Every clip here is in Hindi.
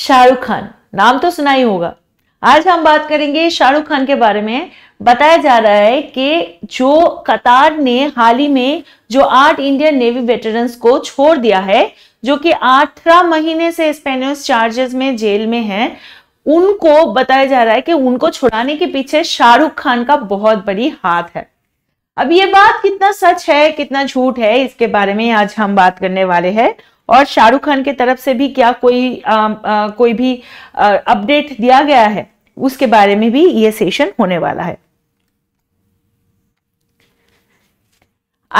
शाहरुख खान नाम तो सुना ही होगा आज हम बात करेंगे शाहरुख खान के बारे में बताया जा रहा है कि जो कतार ने हाल ही में जो आठ इंडियन नेवी वेटरन्स को छोड़ दिया है जो कि अठारह महीने से स्पेनिश चार्जेस में जेल में हैं उनको बताया जा रहा है कि उनको छुड़ाने के पीछे शाहरुख खान का बहुत बड़ी हाथ है अब ये बात कितना सच है कितना झूठ है इसके बारे में आज हम बात करने वाले हैं और शाहरुख खान के तरफ से भी क्या कोई आ, आ, कोई भी अपडेट दिया गया है उसके बारे में भी ये सेशन होने वाला है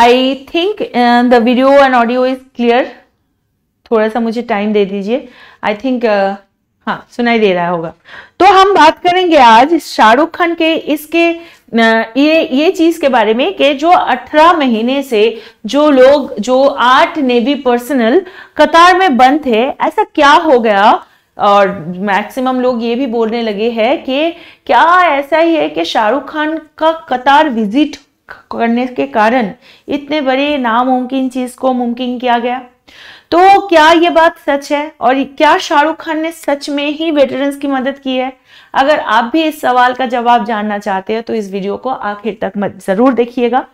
I think the video and audio is clear थोड़ा सा मुझे टाइम दे दीजिए आई थिंक uh, हाँ सुनाई दे रहा होगा तो हम बात करेंगे आज शाहरुख खान के इसके ये ये चीज के बारे में कि जो 18 महीने से जो लोग जो आठ नेवी पर्सनल कतार में बंद थे ऐसा क्या हो गया और मैक्सिमम लोग ये भी बोलने लगे हैं कि क्या ऐसा ही है कि शाहरुख खान का कतार विजिट करने के कारण इतने बड़े नामुमकिन चीज को मुमकिन किया गया तो क्या ये बात सच है और क्या शाहरुख खान ने सच में ही वेटरन्स की मदद की है अगर आप भी इस सवाल का जवाब जानना चाहते हैं तो इस वीडियो को आखिर तक मत जरूर देखिएगा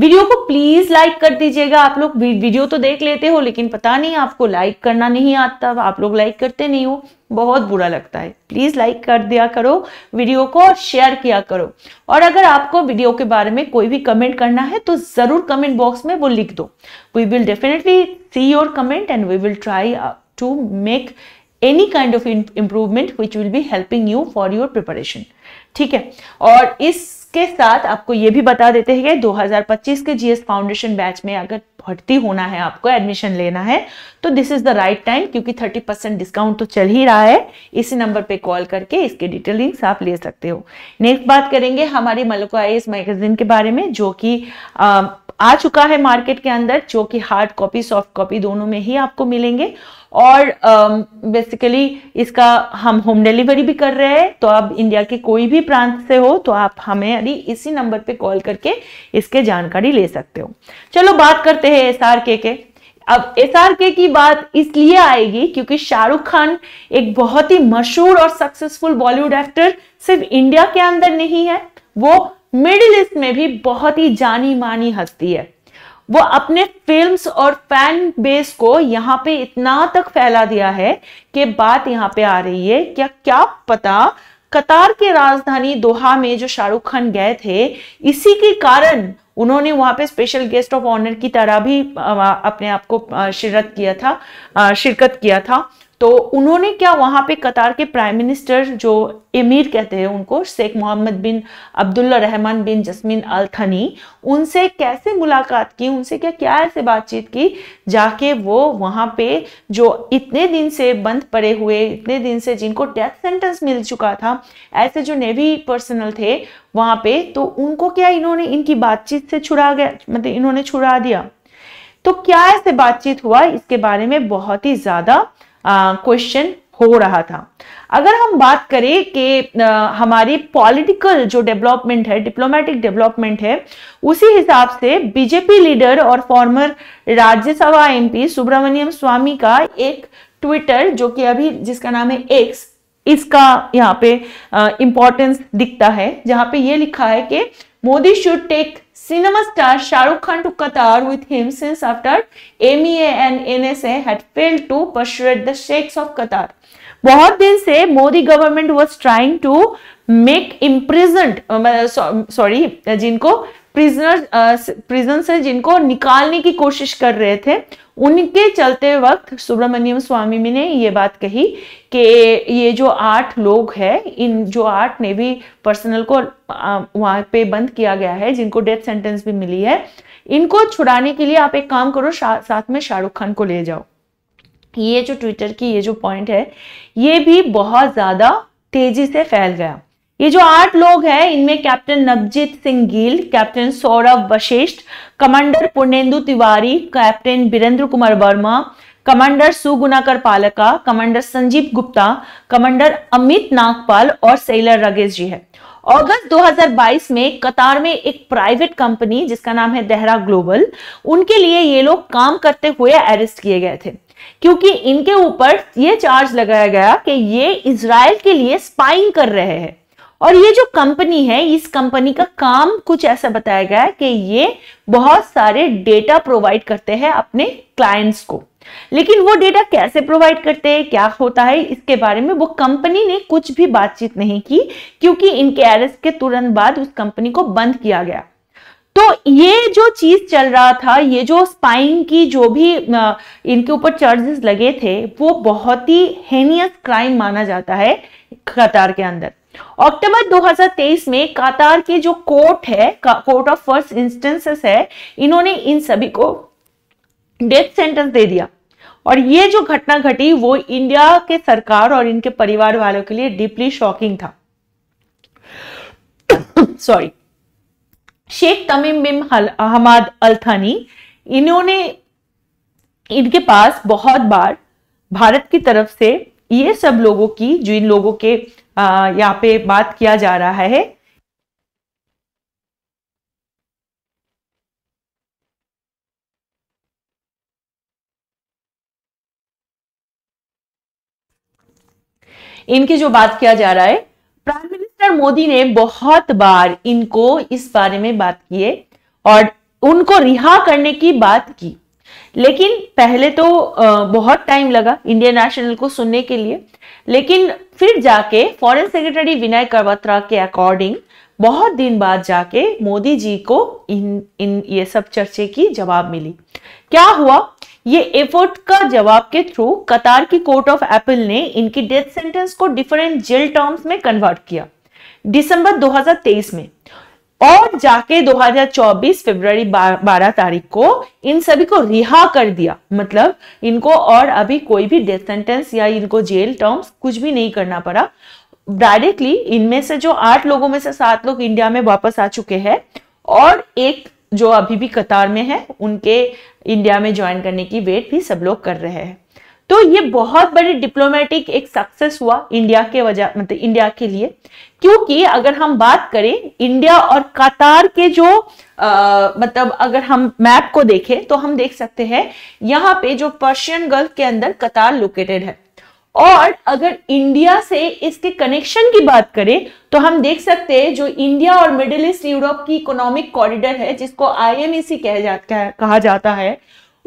वीडियो को प्लीज लाइक कर दीजिएगा आप लोग वीडियो तो देख लेते हो लेकिन पता नहीं आपको लाइक करना नहीं आता आप लोग लाइक करते नहीं हो बहुत बुरा लगता है प्लीज लाइक कर दिया करो वीडियो को और शेयर किया करो और अगर आपको वीडियो के बारे में कोई भी कमेंट करना है तो जरूर कमेंट बॉक्स में वो लिख दो we will definitely see your comment and we will try to make any kind of improvement which will be helping you for your preparation ठीक है और इसके साथ आपको ये भी बता देते हैं कि 2025 के जीएस फाउंडेशन बैच में अगर भर्ती होना है आपको एडमिशन लेना है तो this is the right time क्योंकि 30 परसेंट डिस्काउंट तो चल ही रहा है इसी नंबर पे कॉल करके इसके डिटेलिंग्स आप ले सकते हो नेक्स्ट बात करेंगे हमारी मलको आई मैगजीन के बारे में जो कि आ चुका है मार्केट के अंदर जो कि हार्ड कॉपी सॉफ्ट कॉपी दोनों में ही आपको मिलेंगे और बेसिकली um, uh, इसका हम होम डिलीवरी भी कर रहे हैं तो आप इंडिया के कोई भी प्रांत से हो तो आप हमें अभी इसी नंबर पे कॉल करके इसके जानकारी ले सकते हो चलो बात करते हैं एस आर के के अब एस आर के की बात इसलिए आएगी क्योंकि शाहरुख खान एक बहुत ही मशहूर और सक्सेसफुल बॉलीवुड एक्टर सिर्फ इंडिया के अंदर नहीं है वो मिडिल ईस्ट में भी बहुत ही जानी मानी हस्ती है वो अपने फिल्म्स और फैन बेस को यहाँ पे इतना तक फैला दिया है कि बात यहाँ पे आ रही है क्या क्या पता कतार की राजधानी दोहा में जो शाहरुख खान गए थे इसी के कारण उन्होंने वहां पे स्पेशल गेस्ट ऑफ ऑनर की तरह भी अपने आप को शिरत किया था शिरकत किया था तो उन्होंने क्या वहाँ पे कतार के प्राइम मिनिस्टर जो एमिर कहते हैं उनको शेख मोहम्मद बिन अब्दुल्ला रहमान बिन जस्मिन अल थनी उनसे कैसे मुलाकात की उनसे क्या क्या ऐसे बातचीत की जाके वो वहाँ पे जो इतने दिन से बंद पड़े हुए इतने दिन से जिनको डेथ सेंटेंस मिल चुका था ऐसे जो नेवी पर्सनल थे वहाँ पे तो उनको क्या इन्होंने इनकी बातचीत से छुड़ा गया मतलब इन्होंने छुड़ा दिया तो क्या ऐसे बातचीत हुआ इसके बारे में बहुत ही ज़्यादा क्वेश्चन हो रहा था अगर हम बात करें कि हमारी पॉलिटिकल जो डेवलपमेंट है डिप्लोमेटिक डेवलपमेंट है उसी हिसाब से बीजेपी लीडर और फॉर्मर राज्यसभा एमपी सुब्रमण्यम स्वामी का एक ट्विटर जो कि अभी जिसका नाम है एक्स इसका यहाँ पे इम्पोर्टेंस दिखता है जहां पे ये लिखा है कि Modi should take Cinema star Shahrukh Khan to Qatar with him since after MEA and NSA had failed to persuade the sheikhs of Qatar. बहुत दिन से Modi government was trying to make imprisoned sorry जिनको प्रिजनर प्रिजन uh, से जिनको निकालने की कोशिश कर रहे थे उनके चलते वक्त सुब्रमण्यम स्वामी ने ये बात कही कि ये जो आठ लोग हैं इन जो आठ भी पर्सनल को वहां पे बंद किया गया है जिनको डेथ सेंटेंस भी मिली है इनको छुड़ाने के लिए आप एक काम करो साथ में शाहरुख खान को ले जाओ ये जो ट्विटर की ये जो पॉइंट है ये भी बहुत ज़्यादा तेजी से फैल गया ये जो आठ लोग हैं इनमें captain Navjit Singh Gill captain Saurabh Vashisht commander Purnendu Tiwari captain Birendra Kumar Verma commander Sugunakar Palaka commander Sanjeev Gupta commander Amit Nagpal और सेलर रगेश जी है अगस्त 2022 में कतार में एक प्राइवेट कंपनी जिसका नाम है देहरा ग्लोबल उनके लिए ये लोग काम करते हुए अरेस्ट किए गए थे क्योंकि इनके ऊपर ये चार्ज लगाया गया कि ये इसराइल के लिए स्पाइंग कर रहे हैं और ये जो कंपनी है इस कंपनी का काम कुछ ऐसा बताया गया है कि ये बहुत सारे डेटा प्रोवाइड करते हैं अपने क्लाइंट्स को लेकिन वो डेटा कैसे प्रोवाइड करते हैं क्या होता है इसके बारे में वो कंपनी ने कुछ भी बातचीत नहीं की क्योंकि इनके अरेस्ट के तुरंत बाद उस कंपनी को बंद किया गया तो ये जो चीज चल रहा था ये जो स्पाइंग की जो भी इनके ऊपर चार्जेस लगे थे वो बहुत ही हेनियस क्राइम माना जाता है कतार के अंदर अक्टूबर 2023 में कतार के जो कोर्ट है कोर्ट ऑफ फर्स्ट इंस्टेंसेस है इन्होंने इन सभी को डेथ सेंटेंस दे दिया और ये जो घटना घटी वो इंडिया के सरकार और इनके परिवार वालों के लिए डीपली शॉकिंग था sorry Sheikh Tamim bin Ahmad Al Thani इन्होंने इनके पास बहुत बार भारत की तरफ से ये सब लोगों की जो इन लोगों के यहाँ पे बात किया जा रहा है इनकी जो बात किया जा रहा है प्राइम मिनिस्टर मोदी ने बहुत बार इनको इस बारे में बात की है और उनको रिहा करने की बात की लेकिन पहले तो बहुत टाइम लगा इंडियन नेशनल को सुनने के लिए लेकिन फिर जाके फॉरेन सेक्रेटरी विनय करवत्रा के अकॉर्डिंग बहुत दिन बाद जाके मोदी जी को इन इन ये सब चर्चे की जवाब मिली क्या हुआ ये एफर्ट का जवाब के थ्रू कतार की कोर्ट ऑफ एपल ने इनकी डेथ सेंटेंस को डिफरेंट जेल टर्म्स में कन्वर्ट किया दिसंबर 2023 में और जाके 2024 फरवरी 12 तारीख को इन सभी को रिहा कर दिया मतलब इनको और अभी कोई भी डेथ सेंटेंस या इनको जेल टर्म्स कुछ भी नहीं करना पड़ा डायरेक्टली इनमें से जो आठ लोगों में से सात लोग इंडिया में वापस आ चुके हैं और एक जो अभी भी कतार में है उनके इंडिया में ज्वाइन करने की वेट भी सब लोग कर रहे हैं तो ये बहुत बड़ी डिप्लोमेटिक एक सक्सेस हुआ इंडिया के वजह मतलब इंडिया के लिए क्योंकि अगर हम बात करें इंडिया और कतार के जो आ, मतलब अगर हम मैप को देखें तो हम देख सकते हैं यहाँ पे जो पर्शियन गल्फ के अंदर कतार लोकेटेड है और अगर इंडिया से इसके कनेक्शन की बात करें तो हम देख सकते हैं जो इंडिया और मिडिल ईस्ट यूरोप की इकोनॉमिक कॉरिडोर है जिसको आई e कह जाता है कहा जाता है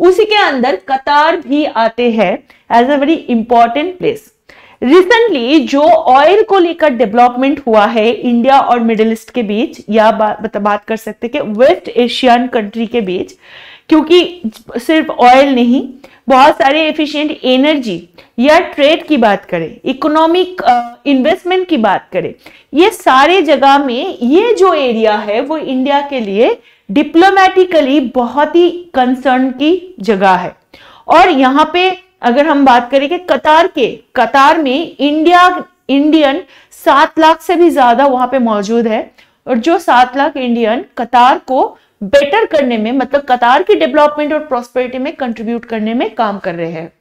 उसी के अंदर कतार भी आते हैं as a very important place recently जो ऑयल को लेकर डेवलपमेंट हुआ है इंडिया और मिडिल ईस्ट के बीच या बा, बात कर सकते कि वेस्ट एशियन कंट्री के बीच क्योंकि सिर्फ ऑयल नहीं बहुत सारे एफिशिएंट एनर्जी या ट्रेड की बात करें इकोनॉमिक इन्वेस्टमेंट की बात करें ये सारे जगह में ये जो एरिया है वो इंडिया के लिए डिप्लोमेटिकली बहुत ही कंसर्न की जगह है और यहाँ पे अगर हम बात कि कतार के कतार में इंडिया इंडियन सात लाख से भी ज्यादा वहां पे मौजूद है और जो सात लाख इंडियन कतार को बेटर करने में मतलब कतार की डेवलपमेंट और प्रोस्पेरिटी में कंट्रीब्यूट करने में काम कर रहे हैं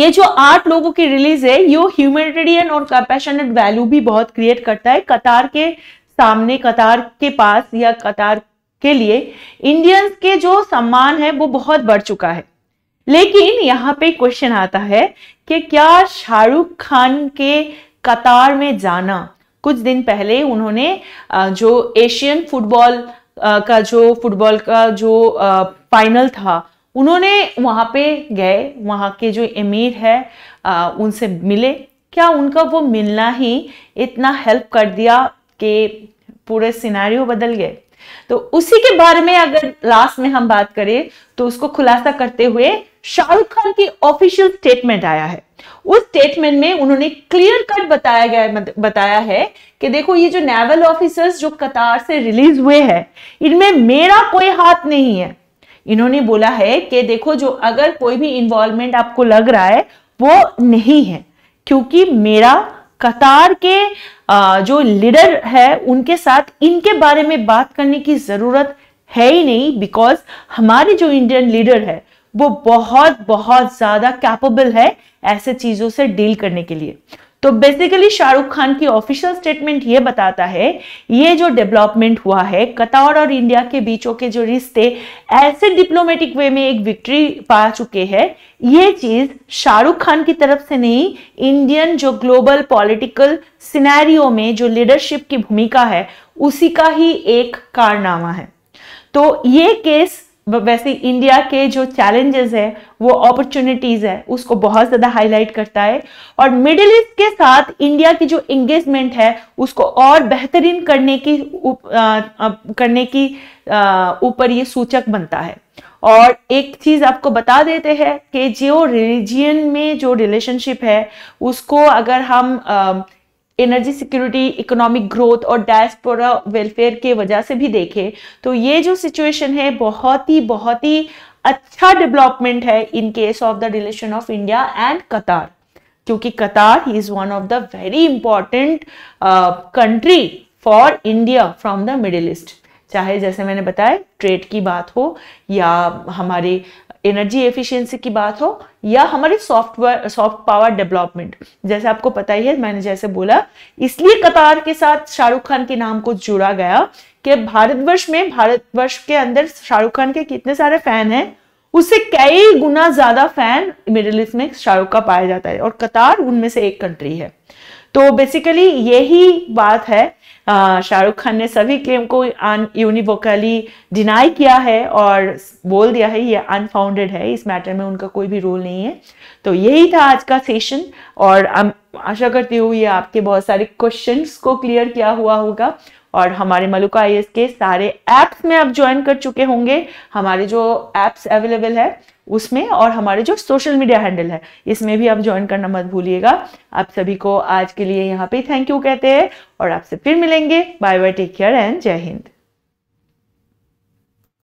ये जो आठ लोगों की रिलीज है ये ह्यूमेटेरियन और कंपैशनेट वैल्यू भी बहुत क्रिएट करता है कतार के सामने कतार के पास या कतार के लिए इंडियंस के जो सम्मान है वो बहुत बढ़ चुका है लेकिन यहाँ पे क्वेश्चन आता है कि क्या शाहरुख खान के कतार में जाना कुछ दिन पहले उन्होंने जो एशियन फुटबॉल का जो फुटबॉल का जो फाइनल था उन्होंने वहाँ पे गए वहाँ के जो अमीर है उनसे मिले क्या उनका वो मिलना ही इतना हेल्प कर दिया कि पूरे सिनारियों बदल गए तो उसी के बारे में अगर लास्ट में हम बात करें तो उसको खुलासा करते हुए शाहरुख खान की ऑफिशियल स्टेटमेंट आया है उस स्टेटमेंट में उन्होंने क्लियर कट बताया गया बताया है कि देखो ये जो नेवल ऑफिसर्स जो कतार से रिलीज हुए हैं इनमें मेरा कोई हाथ नहीं है इन्होंने बोला है कि देखो जो अगर कोई भी इन्वॉल्वमेंट आपको लग रहा है वो नहीं है क्योंकि मेरा कतार के जो लीडर है उनके साथ इनके बारे में बात करने की ज़रूरत है ही नहीं बिकॉज हमारे जो इंडियन लीडर है वो बहुत बहुत ज़्यादा कैपेबल है ऐसे चीज़ों से डील करने के लिए तो बेसिकली शाहरुख खान की ऑफिशियल स्टेटमेंट ये बताता है ये जो डेवलपमेंट हुआ है कतार और इंडिया के बीचों के जो रिश्ते ऐसे डिप्लोमेटिक वे में एक विक्ट्री पा चुके हैं ये चीज शाहरुख खान की तरफ से नहीं इंडियन जो ग्लोबल पॉलिटिकल सिनेरियो में जो लीडरशिप की भूमिका है उसी का ही एक कारनामा है तो ये केस वैसे इंडिया के जो चैलेंजेस है वो अपॉर्चुनिटीज़ है उसको बहुत ज़्यादा हाईलाइट करता है और मिडिल ईस्ट के साथ इंडिया की जो एंगेजमेंट है उसको और बेहतरीन करने की उप, आ, आ, करने की ऊपर ये सूचक बनता है और एक चीज़ आपको बता देते हैं कि जो रिलीजियन में जो रिलेशनशिप है उसको अगर हम आ, एनर्जी सिक्योरिटी इकोनॉमिक ग्रोथ और डायस्पोरा वेलफेयर के वजह से भी देखें तो ये जो सिचुएशन है बहुत ही बहुत ही अच्छा डेवलपमेंट है in case of the relation of India and Qatar क्योंकि Qatar is one of the very important country for India from the Middle East चाहे जैसे मैंने बताया ट्रेड की बात हो या हमारे एनर्जी एफिशिएंसी की बात हो या हमारे सॉफ्टवेयर सॉफ्ट पावर डेवलपमेंट जैसे आपको पता ही है मैंने जैसे बोला इसलिए कतार के साथ शाहरुख खान के नाम को जोड़ा गया कि भारतवर्ष में भारतवर्ष के अंदर शाहरुख खान के कितने सारे फैन हैं उससे कई गुना ज्यादा फैन मिडिल ईस्ट में शाहरुख का पाया जाता है और कतार उनमें से एक कंट्री है तो बेसिकली यही बात है शाहरुख खान ने सभी क्लेम को यूनिवोकली डिनाई किया है और बोल दिया है ये अनफाउंडेड है इस मैटर में उनका कोई भी रोल नहीं है तो यही था आज का सेशन और आशा करती हूँ ये आपके बहुत सारे क्वेश्चंस को क्लियर किया हुआ होगा और हमारे मलुका आई के सारे ऐप्स में आप ज्वाइन कर चुके होंगे हमारे जो ऐप्स अवेलेबल है उसमें और हमारे जो सोशल मीडिया हैंडल है इसमें भी आप ज्वाइन करना मत भूलिएगा आप सभी को आज के लिए यहाँ पे थैंक यू कहते हैं और आपसे फिर मिलेंगे bye bye take care and जय हिंद